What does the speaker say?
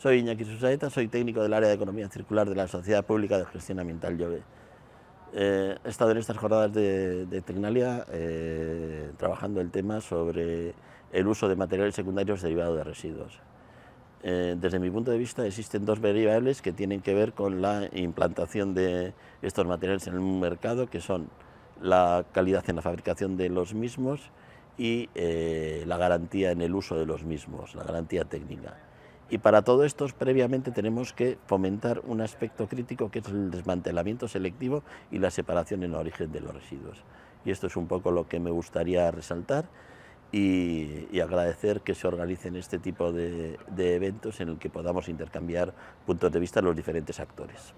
Soy Iñaki Susaeta, soy técnico del área de economía circular de la Sociedad Pública de Gestión Ambiental Llove. Eh, he estado en estas jornadas de, de Tecnalia eh, trabajando el tema sobre el uso de materiales secundarios derivados de residuos. Eh, desde mi punto de vista existen dos variables que tienen que ver con la implantación de estos materiales en un mercado, que son la calidad en la fabricación de los mismos y eh, la garantía en el uso de los mismos, la garantía técnica. Y para todo esto, previamente tenemos que fomentar un aspecto crítico que es el desmantelamiento selectivo y la separación en origen de los residuos. Y esto es un poco lo que me gustaría resaltar y, agradecer que se organicen este tipo de, de eventos en el que podamos intercambiar puntos de vista los diferentes actores.